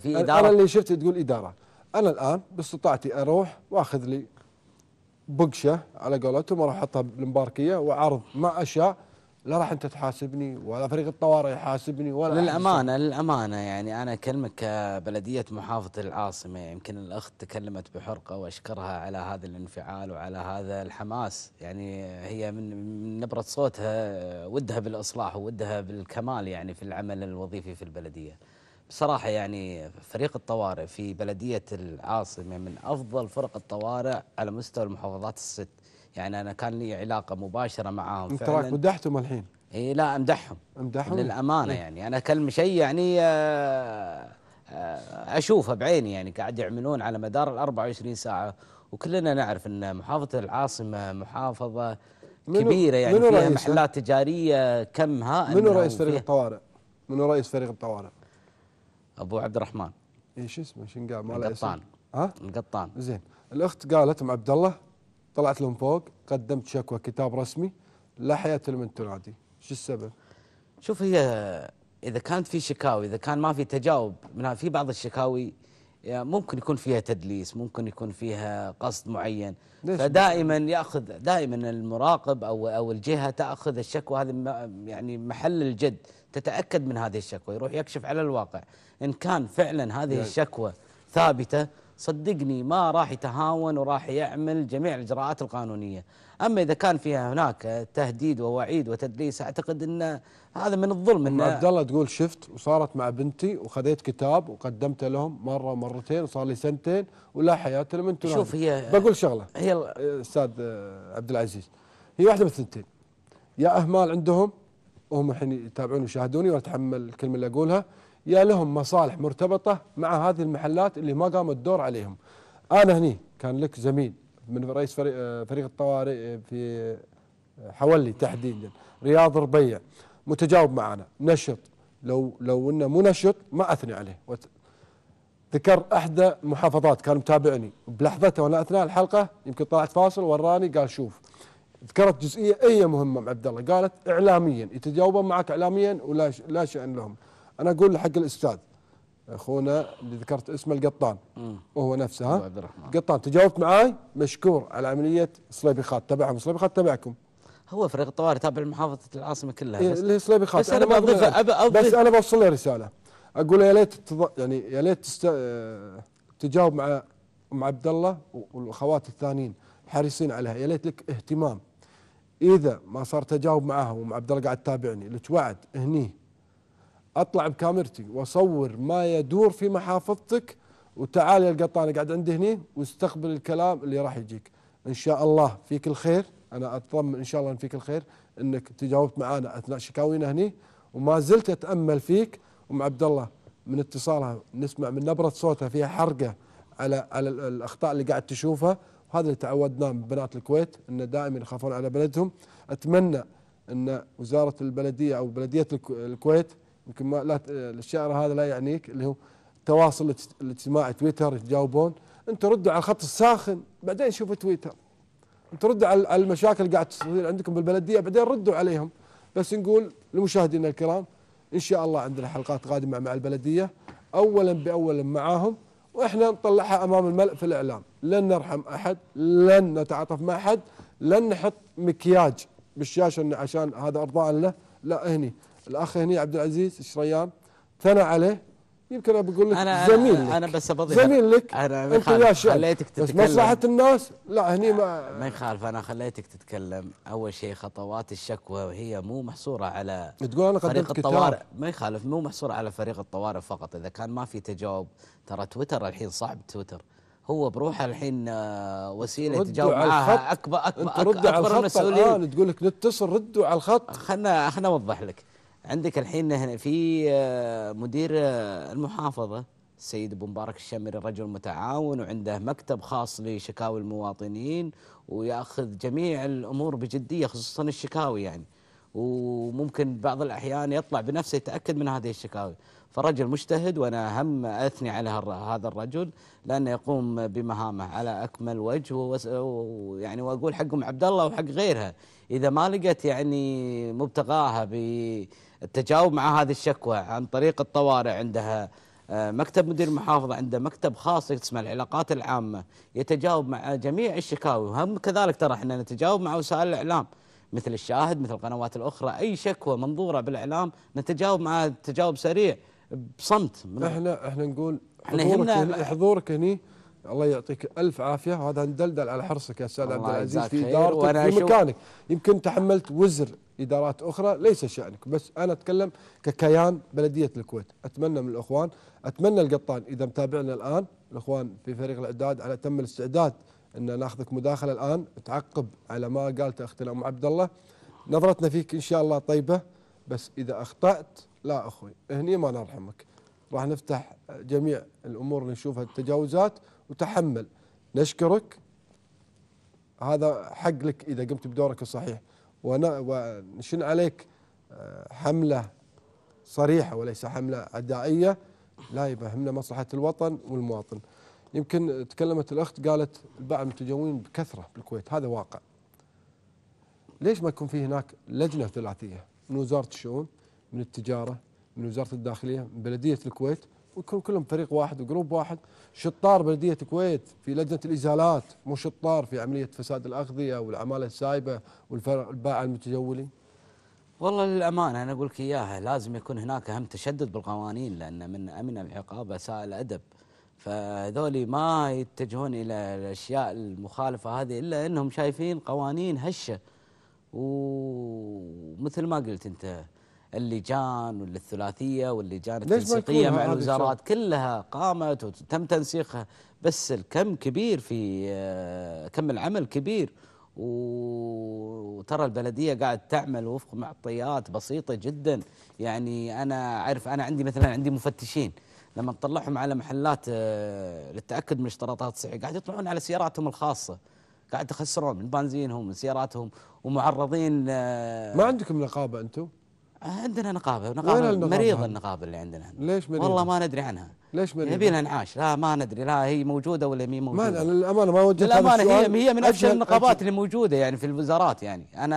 في اداره انا اللي شفت تقول اداره انا الان باستطاعتي اروح واخذ لي بقشه على قولتهم واروح احطها بالمباركيه واعرض ما اشاء لا راح انت تحاسبني ولا فريق الطوارئ يحاسبني ولا للامانه أحسن. للامانه يعني انا اكلمك كبلديه محافظه العاصمه يمكن الاخت تكلمت بحرقه واشكرها على هذا الانفعال وعلى هذا الحماس يعني هي من نبره صوتها ودها بالاصلاح وودها بالكمال يعني في العمل الوظيفي في البلديه. بصراحة يعني فريق الطوارئ في بلدية العاصمة من أفضل فرق الطوارئ على مستوى المحافظات الست يعني أنا كان لي علاقة مباشرة معاهم أنت راك مدحتهم الحين إي لا أمدحهم أمدحهم للأمانة إيه؟ يعني أنا كلمة شيء يعني آه، آه، أشوفه بعيني يعني قاعد يعملون على مدار ال 24 ساعة وكلنا نعرف أن محافظة العاصمة محافظة كبيرة يعني فيها محلات تجارية كم هائل منو رئيس فريق الطوارئ؟ منو رئيس فريق الطوارئ؟ ابو عبد الرحمن ايش اسمه شنقاع ماله القطان ها القطان زين الاخت قالت ام عبد الله طلعت لهم فوق قدمت شكوى كتاب رسمي لا حياه لمن تنادي شو السبب شوف هي اذا كانت في شكاوي اذا كان ما في تجاوب منها في بعض الشكاوي يعني ممكن يكون فيها تدليس ممكن يكون فيها قصد معين فدائما ياخذ دائما المراقب او او الجهه تاخذ الشكوى هذه يعني محل الجد تتاكد من هذه الشكوى يروح يكشف على الواقع ان كان فعلا هذه الشكوى ثابته صدقني ما راح يتهاون وراح يعمل جميع الاجراءات القانونيه، اما اذا كان فيها هناك تهديد ووعيد وتدليس اعتقد ان هذا من الظلم ان عبد الله تقول شفت وصارت مع بنتي وخذيت كتاب وقدمته لهم مره ومرتين وصار لي سنتين ولا حياه الا انتم شوف هي بقول شغله هي آه، استاذ آه، عبد العزيز هي واحده من الثنتين يا اهمال عندهم وهم الحين يتابعون ويشاهدوني واتحمل الكلمه اللي اقولها يا لهم مصالح مرتبطة مع هذه المحلات اللي ما قام الدور عليهم أنا هني كان لك زميل من رئيس فريق, آه، فريق الطوارئ آه، في آه، حولي تحديدا رياض ربيع متجاوب معنا نشط لو لو انه مو نشط ما اثني عليه ذكر احدى محافظات كان متابعني بلحظته وانا اثناء الحلقه يمكن طلعت فاصل وراني قال شوف ذكرت جزئيه اي مهمه عبد الله قالت اعلاميا يتجاوبون معك اعلاميا ولا لا شان لهم انا اقول حق الاستاذ اخونا اللي ذكرت اسمه القطان وهو نفسه ها عبد الرحمن قطان تجاوبت معاي مشكور على عمليه صليبيخات تبعهم صليبيخات تبعكم هو فريق الطوارئ تابع لمحافظه العاصمه كلها إيه، بس اللي صليبيخات انا بضيفه بس انا بوصل له رساله اقول يا ليت تض... يعني يا ليت تست... تجاوب مع ام عبد الله والاخوات الثانيين حريصين عليها يا ليت لك اهتمام اذا ما صار تجاوب معها وام عبد الله قاعد تتابعني لك وعد هني اطلع بكاميرتي واصور ما يدور في محافظتك وتعال يا القطان اقعد عندي هني واستقبل الكلام اللي راح يجيك ان شاء الله فيك الخير انا اطمن ان شاء الله فيك الخير انك تجاوبت معانا اثناء شكاوينا هني وما زلت اتامل فيك ام عبد الله من اتصالها نسمع من نبره صوتها فيها حرقه على على الاخطاء اللي قاعد تشوفها وهذا اللي تعودناه من بنات الكويت ان دائما يخافون على بلدهم اتمنى ان وزاره البلديه او بلديه الكويت يمكن ما لا الشعر هذا لا يعنيك اللي هو التواصل الاجتماعي تويتر يتجاوبون انت ردوا على الخط الساخن بعدين شوفوا تويتر انت ردوا على المشاكل قاعد تصير عندكم بالبلديه بعدين ردوا عليهم بس نقول لمشاهدينا الكرام ان شاء الله عندنا حلقات قادمه مع البلديه اولا باولا معاهم واحنا نطلعها امام الملأ في الاعلام لن نرحم احد لن نتعاطف مع احد لن نحط مكياج بالشاشه عشان هذا ارضاء له لا هني الاخ هني عبد العزيز الشريان ثنى عليه يمكن بقول لك زميل أنا, لك أنا بس بضيع زميل لك أنا أنت يا خليتك تتكلم بس مصلحة الناس لا هني ما ما يخالف أنا خليتك تتكلم أول شيء خطوات الشكوى هي مو محصورة على تقول أنا فريق الطوارئ ما يخالف مو محصورة على فريق الطوارئ فقط إذا كان ما في تجاوب ترى تويتر الحين صعب تويتر هو بروحه الحين آه، وسيله تجاوب معاها اكبر اكبر, أكبر, أكبر, الخط الان آه، تقول لك نتصل ردوا على الخط خلنا خلنا اوضح لك عندك الحين هنا في آه، مدير آه، المحافظه السيد ابو مبارك الشمري رجل متعاون وعنده مكتب خاص لشكاوي المواطنين وياخذ جميع الامور بجديه خصوصا الشكاوي يعني وممكن بعض الأحيان يطلع بنفسه يتأكد من هذه الشكاوي فرجل مجتهد وأنا هم أثني على هذا الرجل لأنه يقوم بمهامه على أكمل وجه ويعني وأقول حق ام عبد الله وحق غيرها إذا ما لقت يعني مبتغاها بالتجاوب مع هذه الشكوى عن طريق الطوارئ عندها آه، مكتب مدير المحافظة عنده مكتب خاص اسمه العلاقات العامة يتجاوب مع جميع الشكاوي وهم كذلك ترى احنا نتجاوب مع وسائل الإعلام مثل الشاهد مثل القنوات الاخرى اي شكوى منظوره بالاعلام نتجاوب معها تجاوب سريع بصمت احنا احنا نقول حضورك هنا حضورك الله يعطيك الف عافيه وهذا ندلدل على حرصك يا استاذ عبد العزيز في ادارتك في مكانك يمكن تحملت وزر ادارات اخرى ليس شانك بس انا اتكلم ككيان بلديه الكويت اتمنى من الاخوان اتمنى القطان اذا متابعنا الان الاخوان في فريق الاعداد على تم الاستعداد ان ناخذك مداخله الان تعقب على ما قالته اختنا ام عبد الله نظرتنا فيك ان شاء الله طيبه بس اذا اخطات لا اخوي هني ما نرحمك راح نفتح جميع الامور اللي نشوفها التجاوزات وتحمل نشكرك هذا حق لك اذا قمت بدورك الصحيح ونشن عليك آه، حمله صريحه وليس حمله عدائيه لا يهمنا مصلحه الوطن والمواطن يمكن تكلمت الأخت قالت الباعة المتجولين بكثرة بالكويت هذا واقع ليش ما يكون في هناك لجنة ثلاثية من وزارة الشؤون من التجارة من وزارة الداخلية من بلدية الكويت ويكون كلهم فريق واحد وجروب واحد شطار بلدية الكويت في لجنة الإزالات مو شطار في عملية فساد الأغذية والعمالة السايبة والباع المتجولين والله للأمانة أنا أقول لك إياها لازم يكون هناك هم تشدد بالقوانين لأن من أمن العقاب ساء الأدب فهذول ما يتجهون الى الاشياء المخالفه هذه الا انهم شايفين قوانين هشه ومثل ما قلت انت اللجان والثلاثيه واللجان التنسيقيه مع الوزارات كلها قامت وتم تنسيقها بس الكم كبير في آه، كم العمل كبير وترى البلديه قاعد تعمل وفق معطيات بسيطه جدا يعني انا اعرف انا عندي مثلا عندي مفتشين لما تطلعهم على محلات آه، للتاكد من اشتراطات الصحيه قاعد يطلعون على سياراتهم الخاصه قاعد يخسرون من بنزينهم من سياراتهم ومعرضين آه، ما عندكم نقابه انتم؟ عندنا نقابه نقابه مريضه النقابه اللي عندنا ليش مريضه؟ والله ما ندري عنها ليش ما يعني نبي لها انعاش لا ما ندري لا هي موجوده ولا مي موجوده ما للامانه ما وجدت للامانه هي هي من افشل النقابات اللي موجوده يعني في الوزارات يعني انا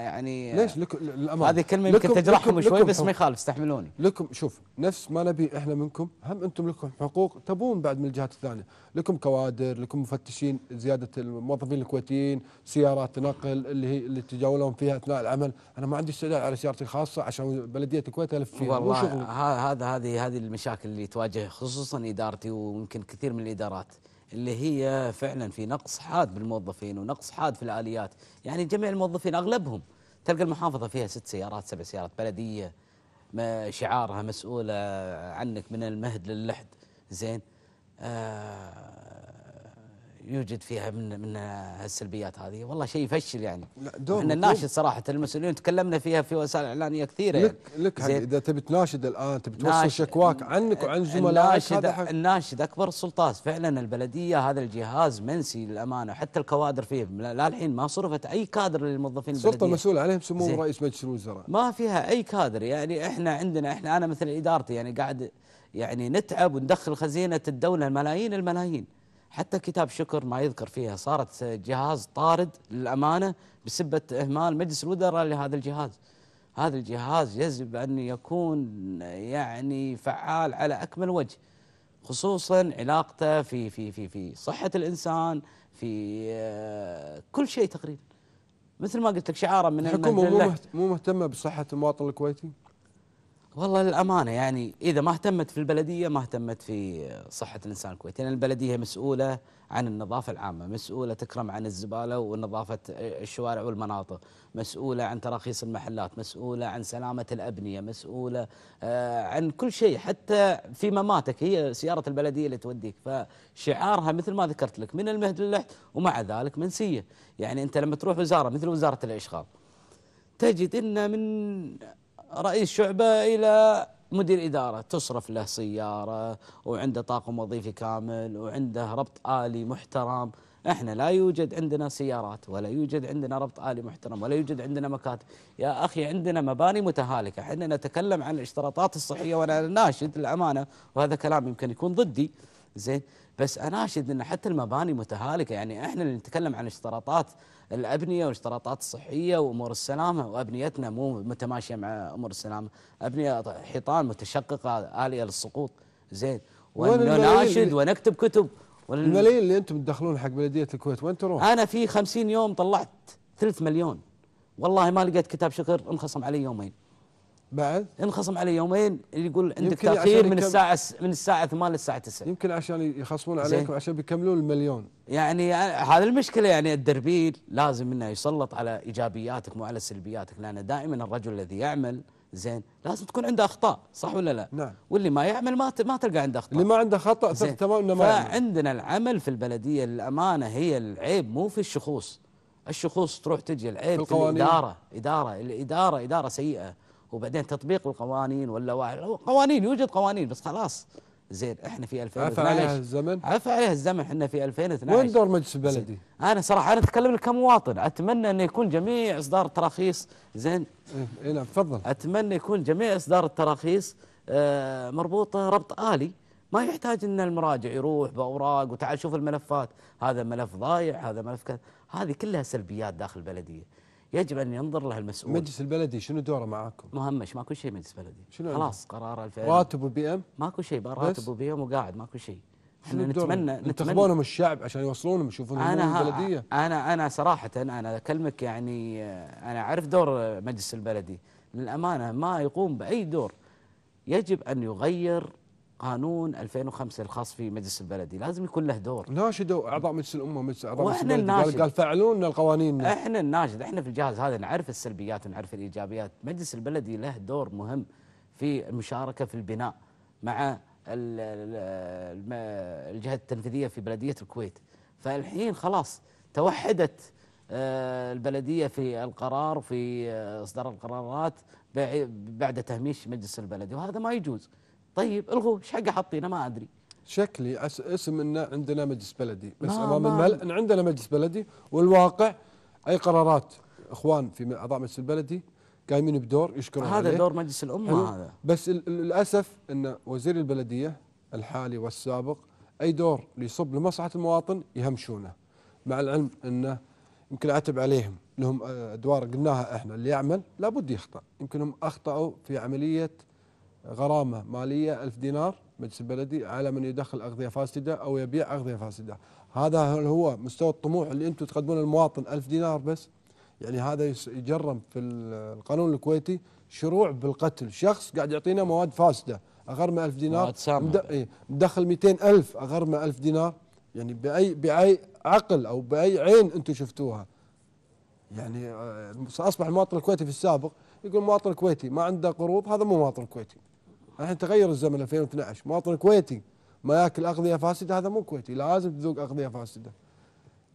يعني ليش لكم للامانه هذه كلمه يمكن تجرحهم شوي بس ما يخالف استحملوني لكم شوف نفس ما نبي احنا منكم هم انتم لكم حقوق تبون بعد من الجهات الثانيه لكم كوادر لكم مفتشين زياده الموظفين الكويتيين سيارات نقل اللي هي اللي تجاولون فيها اثناء العمل انا ما عندي استعداد على سيارتي الخاصه عشان بلديه الكويت الف فيها والله هذا هذه هذه المشاكل اللي تواجه خصوصا ادارتي ويمكن كثير من الادارات اللي هي فعلا في نقص حاد بالموظفين ونقص حاد في الاليات، يعني جميع الموظفين اغلبهم تلقى المحافظه فيها ست سيارات سبع سيارات بلديه ما شعارها مسؤوله عنك من المهد للحد زين آه يوجد فيها من من السلبيات هذه والله شيء يفشل يعني احنا نناشد صراحه المسؤولين تكلمنا فيها في وسائل اعلانيه كثيره لك يعني لك اذا تبي تناشد الان تبي توصل شكواك عنك وعن زملائك الناشد, الناشد اكبر السلطات فعلا البلديه هذا الجهاز منسي للامانه حتى الكوادر فيه لا الحين ما صرفت اي كادر للموظفين السلطه البلدية. المسؤوله عليهم سمو رئيس مجلس الوزراء ما فيها اي كادر يعني احنا عندنا احنا انا مثل ادارتي يعني قاعد يعني نتعب وندخل خزينه الدوله ملايين الملايين حتى كتاب شكر ما يذكر فيها صارت جهاز طارد للأمانة بسبة إهمال مجلس الوزراء لهذا الجهاز هذا الجهاز يجب أن يكون يعني فعال على أكمل وجه خصوصا علاقته في في في في صحة الإنسان في آه، كل شيء تقريبا مثل ما قلت لك شعاره من الحكومة مو مهتمة بصحة المواطن الكويتي؟ والله للأمانة يعني إذا ما اهتمت في البلدية ما اهتمت في صحة الإنسان الكويتي لأن البلدية مسؤولة عن النظافة العامة مسؤولة تكرم عن الزبالة ونظافة الشوارع والمناطق مسؤولة عن تراخيص المحلات مسؤولة عن سلامة الأبنية مسؤولة آه، عن كل شيء حتى في مماتك هي سيارة البلدية اللي توديك فشعارها مثل ما ذكرت لك من المهد للحد ومع ذلك منسية يعني أنت لما تروح وزارة مثل وزارة الإشغال تجد أن من رئيس شعبة إلى مدير إدارة تصرف له سيارة وعنده طاقم وظيفي كامل وعنده ربط آلي محترم احنا لا يوجد عندنا سيارات ولا يوجد عندنا ربط آلي محترم ولا يوجد عندنا مكاتب يا أخي عندنا مباني متهالكة احنا نتكلم عن الاشتراطات الصحية وأنا ناشد الأمانة وهذا كلام يمكن يكون ضدي زين بس اناشد ان حتى المباني متهالكه يعني احنا اللي نتكلم عن اشتراطات الأبنية والاشتراطات الصحية وأمور السلامة وأبنيتنا مو متماشية مع أمور السلامة أبنية حيطان متشققة آلية للسقوط زين ونناشد ونكتب كتب الملايين اللي انتم تدخلون حق بلديه الكويت وين تروح؟ انا في 50 يوم طلعت ثلث مليون والله ما لقيت كتاب شكر انخصم علي يومين بعد انخصم عليه يومين يقول عندك تاخير من الساعه من الساعه 8 للساعه 9 يمكن عشان يخصمون عليكم عشان بيكملون المليون يعني هذه المشكله يعني الدربيل لازم انه يسلط على ايجابياتك مو على سلبياتك لان دائما الرجل الذي يعمل زين لازم تكون عنده اخطاء صح ولا لا؟ نعم واللي ما يعمل ما ما تلقى عنده اخطاء اللي ما عنده خطا تمام انه ما يعمل العمل في البلديه للامانه هي العيب مو في الشخوص الشخوص تروح تجي العيب في, في الاداره اداره الاداره اداره سيئه وبعدين تطبيق القوانين واللوائح قوانين يوجد قوانين بس خلاص زين احنا في 2012 عفى عليها الزمن عفى عليها الزمن احنا في 2012 وين دور مجلس البلدي؟ انا صراحه انا اتكلم كمواطن اتمنى انه يكون جميع اصدار التراخيص زين اي إيه، نعم تفضل اتمنى يكون جميع اصدار التراخيص آه، مربوطه ربط الي ما يحتاج ان المراجع يروح باوراق وتعال شوف الملفات هذا ملف ضايع هذا ملف كذا هذه كلها سلبيات داخل البلديه يجب ان ينظر لها المسؤول مجلس البلدي شنو دوره معاكم؟ مهمش ماكو شيء مجلس بلدي شنو خلاص قرار الفعل راتب وبي ام؟ ماكو شيء راتب وبي ام وقاعد ماكو شيء احنا نتمنى نتمنى الشعب عشان يوصلونهم يشوفون أنا البلديه انا انا صراحه انا اكلمك يعني انا اعرف دور مجلس البلدي للامانه ما يقوم باي دور يجب ان يغير قانون 2005 الخاص في مجلس البلدي لازم يكون له دور ناشدوا اعضاء مجلس الامه مجلس اعضاء مجلس البلدي قال, قال فعلوا لنا القوانين احنا الناشد احنا في الجهاز هذا نعرف السلبيات ونعرف الايجابيات مجلس البلدي له دور مهم في المشاركه في البناء مع الجهه التنفيذيه في بلديه الكويت فالحين خلاص توحدت آه، البلديه في القرار في آه، اصدار القرارات بعد تهميش مجلس البلدي وهذا ما يجوز طيب الغوه ايش حقه حاطينه ما ادري شكلي اسم ان عندنا مجلس بلدي بس امام المل ان عندنا مجلس بلدي والواقع اي قرارات اخوان في اعضاء مجلس البلدي قايمين بدور يشكرون هذا عليه. دور مجلس الامه هذا بس للاسف ان وزير البلديه الحالي والسابق اي دور يصب لمصلحه المواطن يهمشونه مع العلم انه يمكن اعتب عليهم لهم ادوار قلناها احنا اللي يعمل لابد يخطا يمكن هم اخطاوا في عمليه غرامة مالية ألف دينار مجلس البلدي على من يدخل أغذية فاسدة أو يبيع أغذية فاسدة هذا هل هو مستوى الطموح اللي أنتم تقدمونه للمواطن ألف دينار بس يعني هذا يجرم في القانون الكويتي شروع بالقتل شخص قاعد يعطينا مواد فاسدة أغرمه ألف دينار إيه، مدخل ميتين ألف أغرمه ألف دينار يعني بأي, بأي عقل أو بأي عين أنتم شفتوها يعني آه، أصبح المواطن الكويتي في السابق يقول المواطن الكويتي ما عنده قروض هذا مو مواطن كويتي الحين تغير الزمن 2012 مواطن كويتي ما ياكل اغذيه فاسده هذا مو كويتي لازم تذوق اغذيه فاسده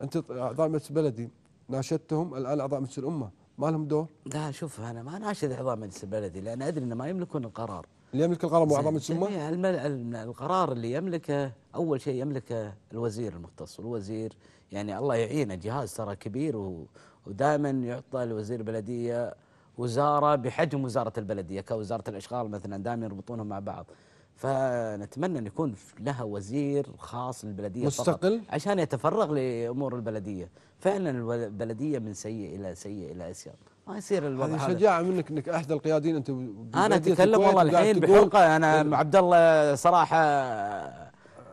انت اعضاء مجلس بلدي ناشدتهم الان اعضاء مجلس الامه ما لهم دور؟ لا شوف انا ما ناشد اعضاء مجلس بلدي لان ادري انه ما يملكون القرار اللي يملك القرار مو اعضاء مجلس الامه؟ إيه، القرار اللي يملكه اول شيء يملكه الوزير المختص، الوزير يعني الله يعينه جهاز ترى كبير ودائما يعطى لوزير البلديه وزاره بحجم وزاره البلديه كوزاره الاشغال مثلا دائما يربطونهم مع بعض فنتمنى ان يكون لها وزير خاص للبلديه مستقل فقط عشان يتفرغ لامور البلديه فعلا البلديه من سيء الى سيء الى اسيان ما يصير الوضع هذه شجاعه منك انك احد القيادين انت انا اتكلم والله الحين بحلقه انا مع عبد الله صراحه آه،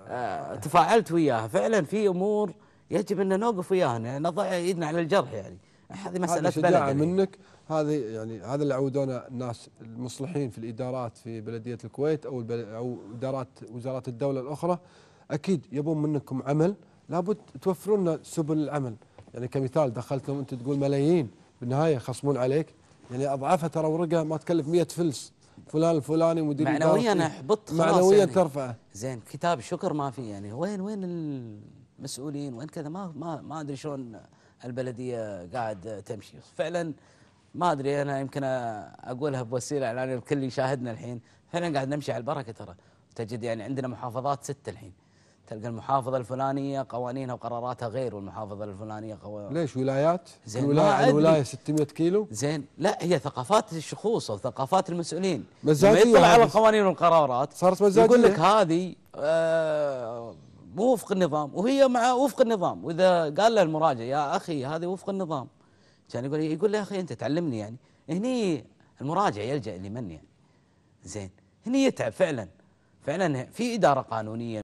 آه، تفاعلت وياها فعلا في امور يجب ان نوقف وياها نضع ايدنا على الجرح يعني هذه مساله بلد شجاعه منك هذه يعني هذا اللي عودونا الناس المصلحين في الادارات في بلديه الكويت او او ادارات وزارات الدوله الاخرى اكيد يبون منكم عمل لابد توفرون لنا سبل العمل يعني كمثال دخلت لهم انت تقول ملايين بالنهايه يخصمون عليك يعني اضعافها ترى ورقه ما تكلف 100 فلس فلان الفلاني مدير معنويا احبط خلاص معنويا يعني ترفعه زين كتاب شكر ما في يعني وين وين المسؤولين وين كذا ما ما ما ادري شلون البلديه قاعد تمشي فعلا ما ادري انا يمكن اقولها بوسيله اعلانيه الكل يشاهدنا الحين فعلا قاعد نمشي على البركه ترى تجد يعني عندنا محافظات سته الحين تلقى المحافظه الفلانيه قوانينها وقراراتها غير والمحافظه الفلانيه قو... ليش ولايات؟ زين الولايه, الولاية 600 كيلو؟ زين لا هي ثقافات الشخوص او ثقافات المسؤولين مزاجيه يطلع على القوانين والقرارات صارت مزاجيه يقول لك هذه آه مو وفق النظام وهي مع وفق النظام واذا قال له المراجع يا اخي هذه وفق النظام كان يقول إيه؟ يقول له يا اخي انت تعلمني يعني هني المراجع يلجا لمن يعني زين هني يتعب فعلا فعلا في اداره قانونيه